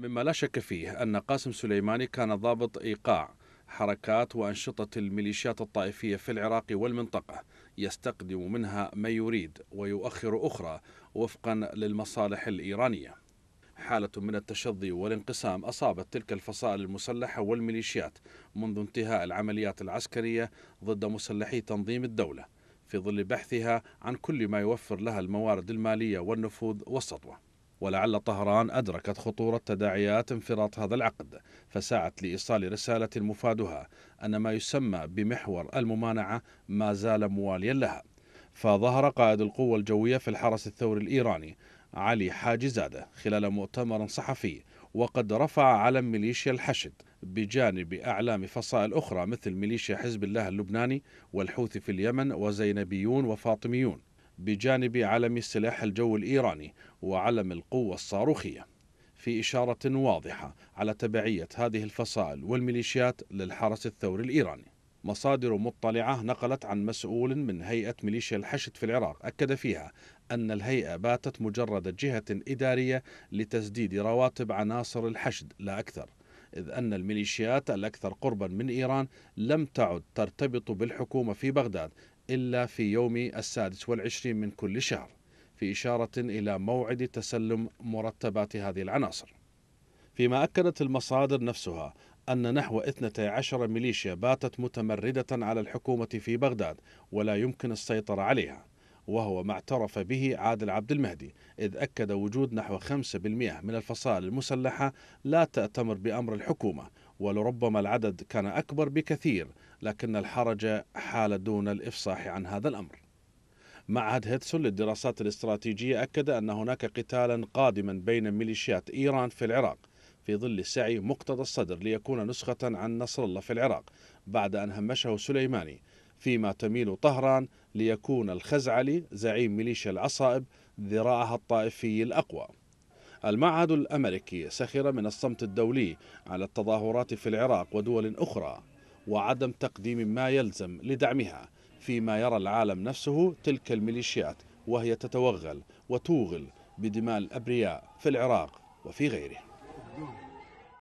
مما لا شك فيه أن قاسم سليماني كان ضابط إيقاع حركات وأنشطة الميليشيات الطائفية في العراق والمنطقة يستقدم منها ما يريد ويؤخر أخرى وفقا للمصالح الإيرانية حالة من التشظي والانقسام أصابت تلك الفصائل المسلحة والميليشيات منذ انتهاء العمليات العسكرية ضد مسلحي تنظيم الدولة في ظل بحثها عن كل ما يوفر لها الموارد المالية والنفوذ والسطوة ولعل طهران أدركت خطورة تداعيات انفراط هذا العقد فسعت لإيصال رسالة مفادها أن ما يسمى بمحور الممانعة ما زال مواليا لها فظهر قائد القوة الجوية في الحرس الثوري الإيراني علي حاجي زادة خلال مؤتمر صحفي وقد رفع علم ميليشيا الحشد بجانب أعلام فصائل أخرى مثل ميليشيا حزب الله اللبناني والحوثي في اليمن وزينبيون وفاطميون بجانب علم السلاح الجو الإيراني وعلم القوة الصاروخية في إشارة واضحة على تبعية هذه الفصائل والميليشيات للحرس الثوري الإيراني مصادر مطلعة نقلت عن مسؤول من هيئة ميليشيا الحشد في العراق أكد فيها أن الهيئة باتت مجرد جهة إدارية لتسديد رواتب عناصر الحشد لا أكثر إذ أن الميليشيات الأكثر قربا من إيران لم تعد ترتبط بالحكومة في بغداد إلا في يوم السادس والعشرين من كل شهر في إشارة إلى موعد تسلم مرتبات هذه العناصر فيما أكدت المصادر نفسها أن نحو 12 ميليشيا باتت متمردة على الحكومة في بغداد ولا يمكن السيطرة عليها وهو ما اعترف به عادل عبد المهدي إذ أكد وجود نحو 5% من الفصائل المسلحة لا تأتمر بأمر الحكومة ولربما العدد كان أكبر بكثير لكن الحرج حال دون الإفصاح عن هذا الأمر معهد هيتسون للدراسات الاستراتيجية أكد أن هناك قتالا قادما بين ميليشيات إيران في العراق في ظل سعي مقتضى الصدر ليكون نسخة عن نصر الله في العراق بعد أن همشه سليماني فيما تميل طهران ليكون الخزعلي زعيم ميليشيا العصائب ذراعها الطائفي الأقوى المعهد الأمريكي سخر من الصمت الدولي على التظاهرات في العراق ودول أخرى وعدم تقديم ما يلزم لدعمها فيما يرى العالم نفسه تلك الميليشيات وهي تتوغل وتوغل بدماء الأبرياء في العراق وفي غيره